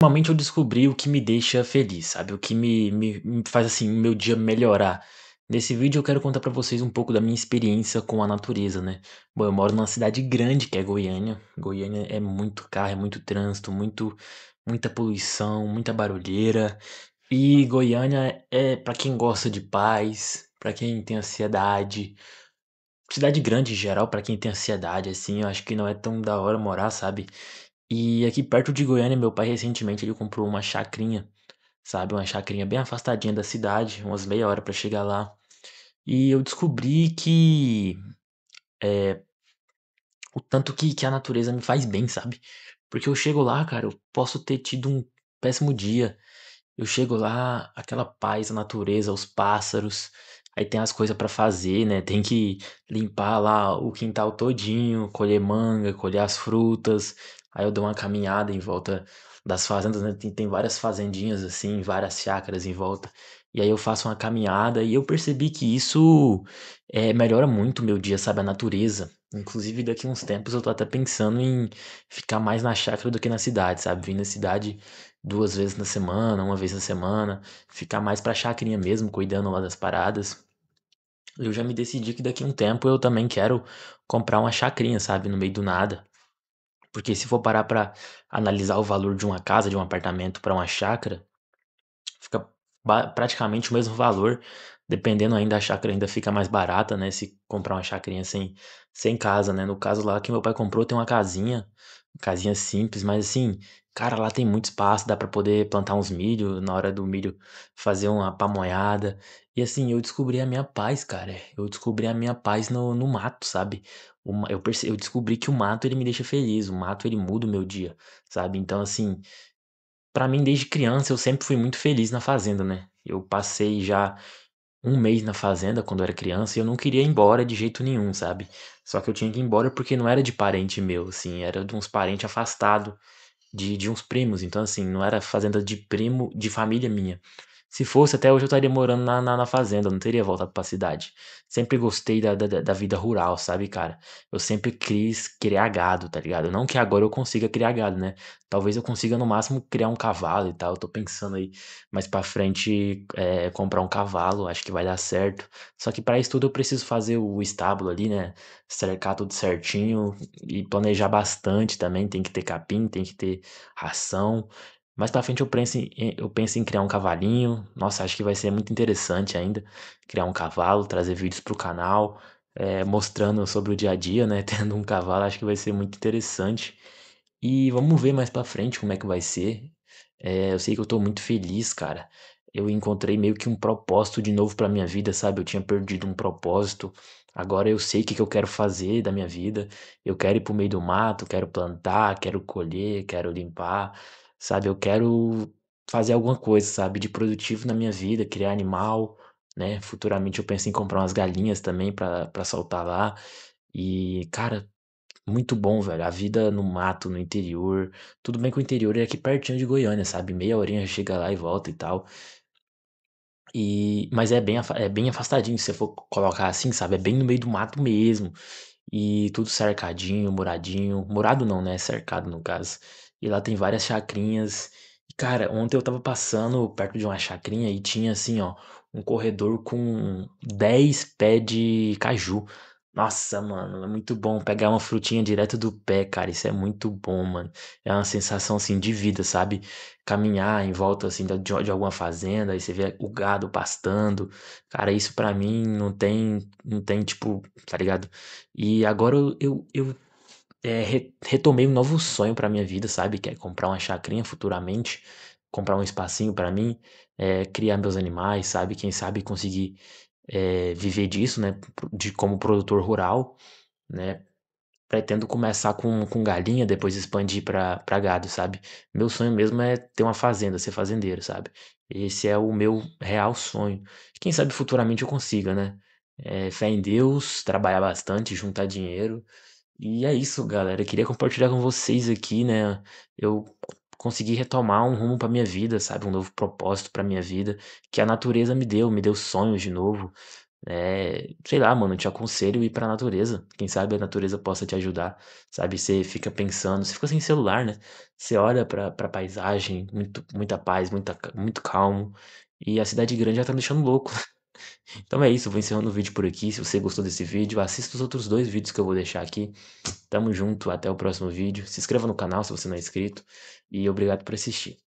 Normalmente eu descobri o que me deixa feliz, sabe? O que me, me, me faz assim o meu dia melhorar. Nesse vídeo eu quero contar pra vocês um pouco da minha experiência com a natureza, né? Bom, eu moro numa cidade grande que é Goiânia. Goiânia é muito carro, é muito trânsito, muito, muita poluição, muita barulheira. E Goiânia é pra quem gosta de paz, pra quem tem ansiedade. Cidade grande em geral, pra quem tem ansiedade, assim, eu acho que não é tão da hora morar, sabe? E aqui perto de Goiânia, meu pai recentemente ele comprou uma chacrinha, sabe? Uma chacrinha bem afastadinha da cidade, umas meia hora para chegar lá. E eu descobri que é, o tanto que, que a natureza me faz bem, sabe? Porque eu chego lá, cara, eu posso ter tido um péssimo dia. Eu chego lá, aquela paz, a natureza, os pássaros. Aí tem as coisas para fazer, né? Tem que limpar lá o quintal todinho, colher manga, colher as frutas, Aí eu dou uma caminhada em volta das fazendas, né? Tem, tem várias fazendinhas assim, várias chácaras em volta. E aí eu faço uma caminhada e eu percebi que isso é, melhora muito o meu dia, sabe? A natureza. Inclusive, daqui uns tempos eu tô até pensando em ficar mais na chácara do que na cidade, sabe? Vim na cidade duas vezes na semana, uma vez na semana, ficar mais pra chacrinha mesmo, cuidando lá das paradas. Eu já me decidi que daqui a um tempo eu também quero comprar uma chacrinha, sabe? No meio do nada. Porque se for parar para analisar o valor de uma casa, de um apartamento para uma chácara, fica praticamente o mesmo valor, dependendo ainda, a chácara ainda fica mais barata, né? Se comprar uma chacrinha sem, sem casa, né? No caso lá que meu pai comprou, tem uma casinha Casinha simples, mas assim, cara, lá tem muito espaço, dá pra poder plantar uns milho, na hora do milho fazer uma pamonhada. E assim, eu descobri a minha paz, cara. Eu descobri a minha paz no, no mato, sabe? eu, perce- eu descobri que o mato ele me deixa feliz, o mato ele muda o meu dia, sabe? Então, assim, pra mim, desde criança, eu sempre fui muito feliz na fazenda, né? Eu passei já um mês na fazenda quando eu era criança e eu não queria ir embora de jeito nenhum, sabe? Só que eu tinha que ir embora porque não era de parente meu, assim, era de uns parentes afastados de, de uns primos. Então, assim, não era fazenda de primo de família minha. Se fosse, até hoje eu estaria morando na, na, na fazenda, não teria voltado pra cidade. Sempre gostei da, da, da, vida rural, sabe, cara? Eu sempre quis criar gado, tá ligado? Não que agora eu consiga criar gado, né? Talvez eu consiga no máximo criar um cavalo e tal. Eu tô pensando aí mais pra frente é, comprar um cavalo, acho que vai dar certo. Só que para isso tudo eu preciso fazer o estábulo ali, né? Cercar tudo certinho e planejar bastante também. Tem que ter capim, tem que ter ração. Mais pra frente eu penso, em, eu penso em criar um cavalinho. Nossa, acho que vai ser muito interessante ainda criar um cavalo, trazer vídeos pro canal, é, mostrando sobre o dia a dia, né? Tendo um cavalo, acho que vai ser muito interessante. E vamos ver mais pra frente como é que vai ser. É, eu sei que eu tô muito feliz, cara. Eu encontrei meio que um propósito de novo pra minha vida, sabe? Eu tinha perdido um propósito. Agora eu sei o que, que eu quero fazer da minha vida. Eu quero ir pro meio do mato, quero plantar, quero colher, quero limpar sabe? Eu quero fazer alguma coisa, sabe? De produtivo na minha vida, criar animal, né? Futuramente eu penso em comprar umas galinhas também para soltar lá. E, cara, muito bom, velho. A vida no mato, no interior. Tudo bem que o interior é aqui pertinho de Goiânia, sabe? Meia horinha chega lá e volta e tal. E, mas é bem, é bem afastadinho, se você for colocar assim, sabe? É bem no meio do mato mesmo. E tudo cercadinho, moradinho. Morado não, né? Cercado no caso. E lá tem várias chacrinhas. E, cara, ontem eu tava passando perto de uma chacrinha e tinha assim, ó, um corredor com 10 pés de caju. Nossa, mano, é muito bom pegar uma frutinha direto do pé, cara. Isso é muito bom, mano. É uma sensação assim de vida, sabe? Caminhar em volta assim de, de alguma fazenda e você vê o gado pastando. Cara, isso para mim não tem não tem tipo, tá ligado? E agora eu, eu, eu é, re, retomei um novo sonho para minha vida, sabe? Que é comprar uma chacrinha futuramente, comprar um espacinho para mim, é, criar meus animais, sabe? Quem sabe conseguir é, viver disso, né? De como produtor rural, né? Pretendo começar com, com galinha, depois expandir para gado, sabe? Meu sonho mesmo é ter uma fazenda, ser fazendeiro, sabe? Esse é o meu real sonho. Quem sabe futuramente eu consiga, né? É, fé em Deus, trabalhar bastante, juntar dinheiro e é isso, galera. Eu queria compartilhar com vocês aqui, né? Eu consegui retomar um rumo para minha vida, sabe? Um novo propósito para minha vida que a natureza me deu, me deu sonhos de novo. É, sei lá, mano, eu te aconselho ir pra natureza. Quem sabe a natureza possa te ajudar, sabe? Você fica pensando, você fica sem celular, né? Você olha pra, pra paisagem, muito, muita paz, muita, muito calmo. E a cidade grande já tá me deixando louco. Então é isso, vou encerrando o vídeo por aqui. Se você gostou desse vídeo, assista os outros dois vídeos que eu vou deixar aqui. Tamo junto, até o próximo vídeo. Se inscreva no canal se você não é inscrito. E obrigado por assistir.